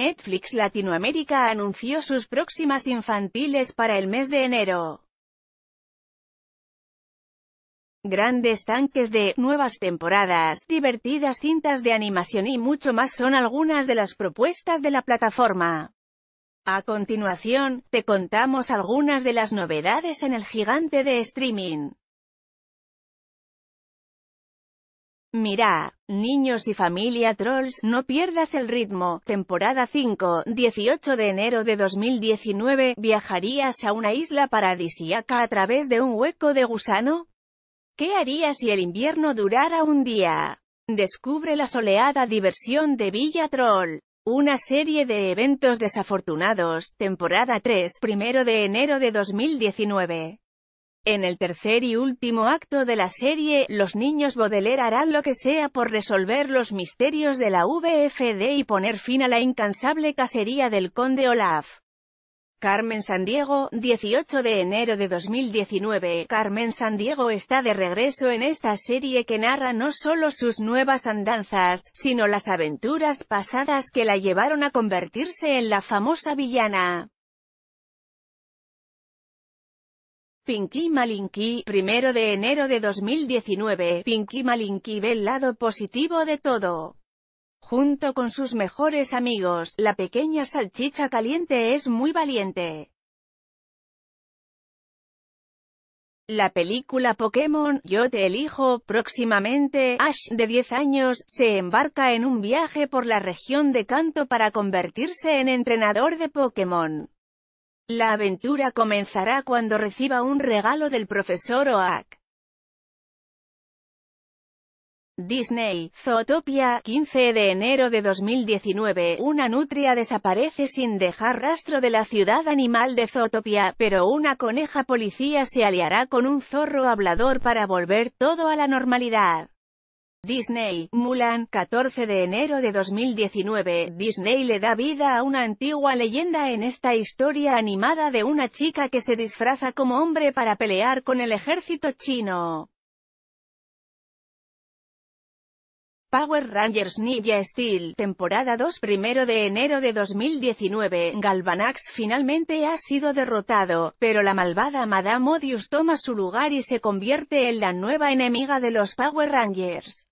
Netflix Latinoamérica anunció sus próximas infantiles para el mes de enero. Grandes tanques de nuevas temporadas, divertidas cintas de animación y mucho más son algunas de las propuestas de la plataforma. A continuación, te contamos algunas de las novedades en el gigante de streaming. Mira, Niños y familia Trolls, no pierdas el ritmo. Temporada 5, 18 de enero de 2019, ¿viajarías a una isla paradisíaca a través de un hueco de gusano? ¿Qué harías si el invierno durara un día? Descubre la soleada diversión de Villa Troll. Una serie de eventos desafortunados, temporada 3, 1 de enero de 2019. En el tercer y último acto de la serie, los niños Baudelaire harán lo que sea por resolver los misterios de la VFD y poner fin a la incansable cacería del conde Olaf. Carmen Sandiego, 18 de enero de 2019. Carmen Sandiego está de regreso en esta serie que narra no solo sus nuevas andanzas, sino las aventuras pasadas que la llevaron a convertirse en la famosa villana. Pinky Malinky, primero de enero de 2019, Pinky Malinky ve el lado positivo de todo. Junto con sus mejores amigos, la pequeña salchicha caliente es muy valiente. La película Pokémon, Yo te elijo, próximamente, Ash, de 10 años, se embarca en un viaje por la región de Kanto para convertirse en entrenador de Pokémon. La aventura comenzará cuando reciba un regalo del profesor Oak. Disney, Zootopia, 15 de enero de 2019, una nutria desaparece sin dejar rastro de la ciudad animal de Zootopia, pero una coneja policía se aliará con un zorro hablador para volver todo a la normalidad. Disney, Mulan, 14 de enero de 2019, Disney le da vida a una antigua leyenda en esta historia animada de una chica que se disfraza como hombre para pelear con el ejército chino. Power Rangers Ninja Steel, temporada 2 1 de enero de 2019, Galvanax finalmente ha sido derrotado, pero la malvada Madame Odius toma su lugar y se convierte en la nueva enemiga de los Power Rangers.